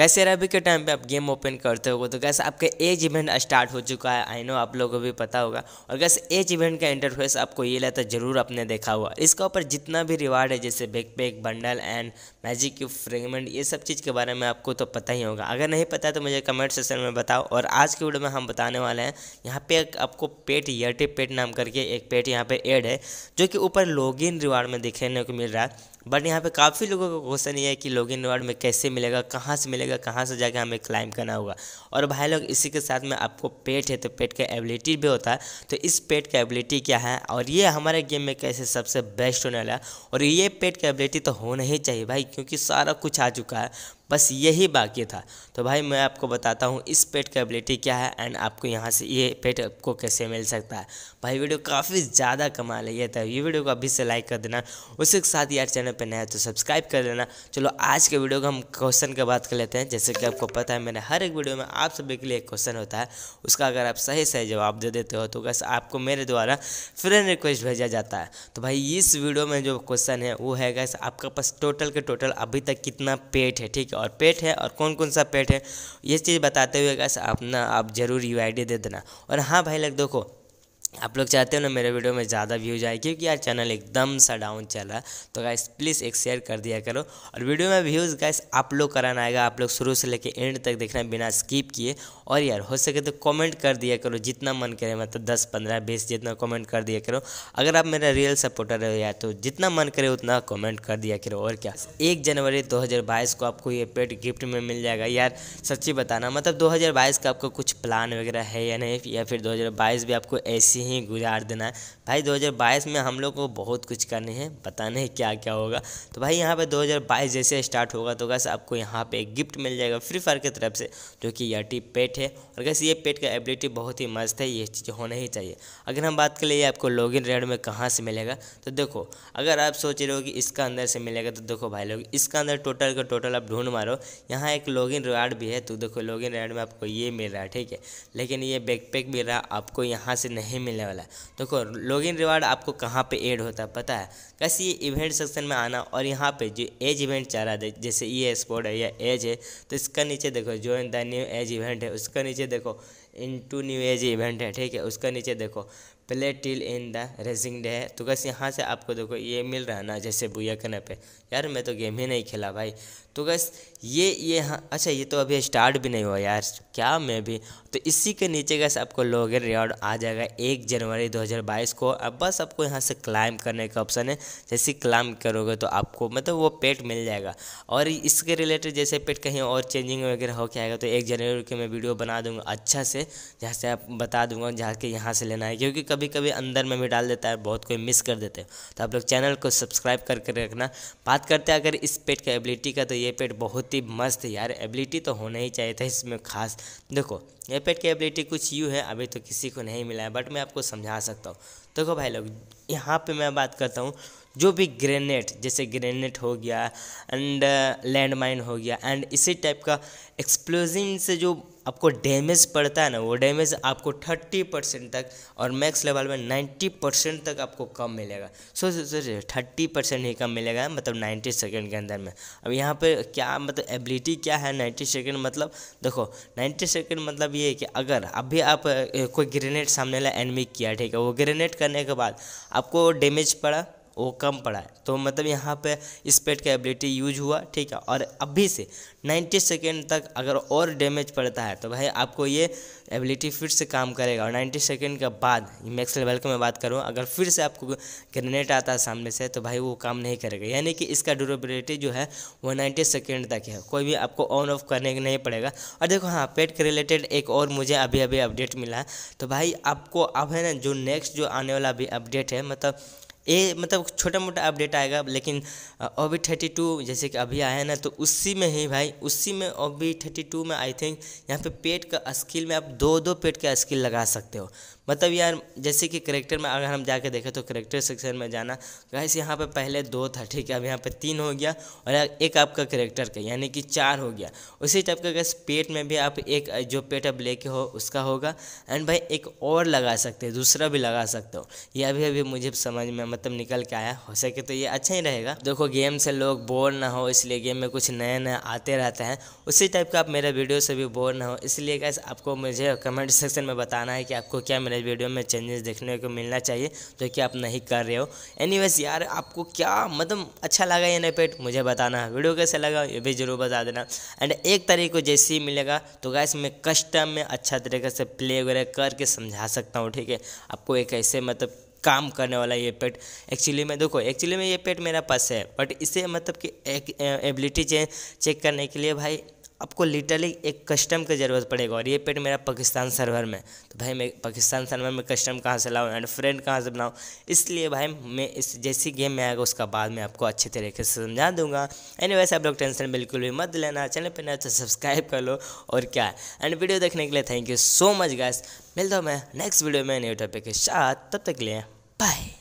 कैसे अभी के टाइम पे आप गेम ओपन करते हो तो कैसे आपके एज इवेंट स्टार्ट हो चुका है आई नो आप लोगों को भी पता होगा और कैसे एज इवेंट का इंटरफेस आपको ये है जरूर आपने देखा हुआ इसके ऊपर जितना भी रिवार्ड है जैसे पैक बंडल एंड मैजिक की फ्रेगमेंट ये सब चीज़ के बारे में आपको तो पता ही होगा अगर नहीं पता तो मुझे कमेंट सेक्शन में बताओ और आज की वीडियो में हम बताने वाले हैं यहाँ पे आपको पेट यटे पेट नाम करके एक पेट यहाँ पर एड है जो कि ऊपर लॉग रिवार्ड में दिखने को मिल रहा है बट यहाँ पे काफ़ी लोगों का क्वेश्चन ये है कि इन वर्ड में कैसे मिलेगा कहाँ से मिलेगा कहाँ से जाके हमें क्लाइम करना होगा और भाई लोग इसी के साथ में आपको पेट है तो पेट का एबिलिटी भी होता है तो इस पेट का एबिलिटी क्या है और ये हमारे गेम में कैसे सबसे बेस्ट होने वाला है और ये पेट का एबिलिटी तो होना ही चाहिए भाई क्योंकि सारा कुछ आ चुका है बस यही बाकी था तो भाई मैं आपको बताता हूँ इस पेट का एबिलिटी क्या है एंड आपको यहाँ से ये पेट आपको कैसे मिल सकता है भाई वीडियो काफ़ी ज़्यादा कमाल है ये था तो ये वीडियो को अभी से लाइक कर देना उसी के साथ यार चैनल पर नया तो सब्सक्राइब कर देना चलो आज के वीडियो को हम क्वेश्चन की बात कर लेते हैं जैसे कि आपको पता है मेरे हर एक वीडियो में आप सभी के लिए एक क्वेश्चन होता है उसका अगर आप सही सही जवाब दे देते हो तो बस आपको मेरे द्वारा फ्रेंड रिक्वेस्ट भेजा जाता है तो भाई इस वीडियो में जो क्वेश्चन है वो है गैस आपका पास टोटल के टोटल अभी तक कितना पेट है ठीक है और पेट है और कौन कौन सा पेट है ये चीज़ बताते हुए अपना आप ज़रूर यू आई डी दे देना और हाँ भाई लग देखो आप लोग चाहते हो ना मेरे वीडियो में ज़्यादा व्यूज आए क्योंकि यार चैनल एकदम सा डाउन चल रहा है तो गाइस प्लीज़ एक शेयर कर दिया करो और वीडियो में व्यूज़ गाइस आप लोग कराना आएगा आप लोग शुरू से लेके एंड तक देखना बिना स्किप किए और यार हो सके तो कमेंट कर दिया करो जितना मन करे मतलब दस पंद्रह बीस जितना कॉमेंट कर दिया करो अगर आप मेरा रियल सपोर्टर हो यार तो जितना मन करे उतना कॉमेंट कर दिया करो और क्या एक जनवरी दो को आपको ये पेड गिफ्ट में मिल जाएगा यार सच्ची बताना मतलब दो का आपका कुछ प्लान वगैरह है या नहीं या फिर दो भी आपको ऐसी ही गुजार देना है भाई 2022 में हम लोग को बहुत कुछ करने हैं पता नहीं क्या क्या होगा तो भाई यहाँ पे 2022 जैसे स्टार्ट होगा तो बस आपको यहाँ पे गिफ्ट मिल जाएगा फ्री फायर की तरफ से जो कि टी पेट है और कैसे ये पेट का एबिलिटी बहुत ही मस्त है ये चीज़ होना ही चाहिए अगर हम बात कर लिए आपको इन रेड में कहाँ से मिलेगा तो देखो अगर आप सोच रहे हो कि इसका अंदर से मिलेगा तो देखो भाई लोग इसका अंदर टोटल का टोटल आप ढूंढ मारो यहाँ एक लॉग इन भी है तो देखो इन रेड में आपको ये मिल रहा है ठीक है लेकिन ये बैकपैक मिल रहा आपको यहाँ से नहीं मिल मिलने वाला है देखो तो इन रिवार्ड आपको कहाँ पे ऐड होता है पता है कैसे ये इवेंट सेक्शन में आना और यहाँ पे जो एज इवेंट चाह रहा है जैसे ये e स्पोर्ट है या एज है तो इसका नीचे देखो in the new age event है उसका नीचे देखो in to new age event है ठीक है उसका नीचे देखो play till in the racing day है तो बस यहाँ से आपको देखो ये मिल रहा ना जैसे भूया कने पे यार मैं तो गेम ही नहीं खेला भाई तो बस ये ये हाँ अच्छा ये तो अभी स्टार्ट भी नहीं हुआ यार क्या मैं भी तो इसी के नीचे का आपको लॉगिन रिवॉर्ड आ जाएगा एक जनवरी 2022 को अब बस आपको यहाँ से क्लाइम करने का ऑप्शन है जैसे क्लाइम करोगे तो आपको मतलब वो पेट मिल जाएगा और इसके रिलेटेड जैसे पेट कहीं और चेंजिंग वगैरह हो के आएगा तो एक जनवरी के मैं वीडियो बना दूँगा अच्छा से से जहाँ से आप बता दूंगा जहाँ के यहाँ से लेना है क्योंकि कभी कभी अंदर में भी डाल देता है बहुत कोई मिस कर देते हैं तो आप लोग चैनल को सब्सक्राइब करके रखना बात करते हैं अगर इस पेट का एबिलिटी का तो ये पेट बहुत ही मस्त है यार एबिलिटी तो होना ही चाहिए था इसमें खास देखो ये पेट की एबिलिटी कुछ यूँ है अभी तो किसी को नहीं मिला है बट मैं आपको समझा सकता हूँ देखो भाई लोग यहाँ पर मैं बात करता हूँ जो भी ग्रेनेड जैसे ग्रेनेड हो गया एंड लैंड माइन हो गया एंड इसी टाइप का एक्सप्लोजिंग से जो आपको डैमेज पड़ता है ना वो डैमेज आपको थर्टी परसेंट तक और मैक्स लेवल में नाइन्टी परसेंट तक आपको कम मिलेगा सो सो थर्टी परसेंट ही कम मिलेगा मतलब नाइन्टी सेकेंड के अंदर में अब यहाँ पे क्या मतलब एबिलिटी क्या है नाइन्टी सेकेंड मतलब देखो नाइन्टी सेकेंड मतलब ये है कि अगर अभी आप uh, कोई ग्रेनेड सामने ला एनमी किया ठीक है वो ग्रेनेड करने के बाद आपको डैमेज पड़ा वो कम पड़ा है तो मतलब यहाँ पे इस पेट का एबिलिटी यूज हुआ ठीक है और अभी से 90 सेकेंड तक अगर और डैमेज पड़ता है तो भाई आपको ये एबिलिटी फिर से काम करेगा और 90 सेकेंड के बाद मैक्स लेवल की मैं बात करूँ अगर फिर से आपको ग्रेनेट आता है सामने से तो भाई वो काम नहीं करेगा यानी कि इसका ड्यूरेबिलिटी जो है वो नाइन्टी सेकेंड तक है कोई भी आपको ऑन ऑफ करने नहीं पड़ेगा और देखो हाँ पेट के रिलेटेड एक और मुझे अभी अभी अपडेट मिला है तो भाई आपको अब है ना जो नेक्स्ट जो आने वाला अभी अपडेट है मतलब ये मतलब छोटा मोटा अपडेट आएगा लेकिन ओ बी थर्टी टू जैसे कि अभी आया है ना तो उसी में ही भाई उसी में ओ बी थर्टी टू में आई थिंक यहाँ पे पेट का स्किल में आप दो दो पेट का स्किल लगा सकते हो मतलब यार जैसे कि करेक्टर में अगर हम जाके देखें तो करेक्टर सेक्शन में जाना गाइस यहाँ पर पहले दो था ठीक है अब यहाँ पर तीन हो गया और एक आपका करेक्टर का यानी कि चार हो गया उसी टाइप का गैस पेट में भी आप एक जो पेट आप लेके हो उसका होगा एंड भाई एक और लगा सकते हो दूसरा भी लगा सकते हो ये अभी अभी मुझे समझ में मतलब निकल के आया हो सके तो ये अच्छा ही रहेगा देखो गेम से लोग बोर ना हो इसलिए गेम में कुछ नए नए आते रहते हैं उसी टाइप का आप मेरे वीडियो से भी बोर ना हो इसलिए गैस आपको मुझे कमेंट सेक्शन में बताना है कि आपको क्या मेरे सारी वीडियो में चेंजेस देखने को मिलना चाहिए जो कि आप नहीं कर रहे हो एनी यार आपको क्या मतलब अच्छा लगा ये नेपेट मुझे बताना वीडियो कैसे लगा ये भी जरूर बता देना एंड एक तरीके को जैसे ही मिलेगा तो क्या मैं कस्टम में अच्छा तरीके से प्ले वगैरह करके समझा सकता हूँ ठीक है आपको एक ऐसे मतलब काम करने वाला ये पेट एक्चुअली में देखो एक्चुअली में ये पेट मेरा पास है बट इसे मतलब कि एबिलिटी चेक करने के लिए भाई आपको लिटरली एक कस्टम की ज़रूरत पड़ेगा और ये पेट मेरा पाकिस्तान सर्वर में तो भाई मैं पाकिस्तान सर्वर में कस्टम कहाँ से लाऊँ एंड फ्रेंड कहाँ से बनाऊँ इसलिए भाई मैं इस जैसी गेम में आएगा उसका बाद में आपको अच्छे तरीके से समझा दूंगा एनी वैसे आप लोग टेंशन बिल्कुल भी मत लेना चैनल पर ना तो सब्सक्राइब कर लो और क्या है एंड वीडियो देखने के लिए thank you so much guys मिलता हूँ मैं नेक्स्ट वीडियो में न्यू टॉपिक के साथ तब तक के लिए बाय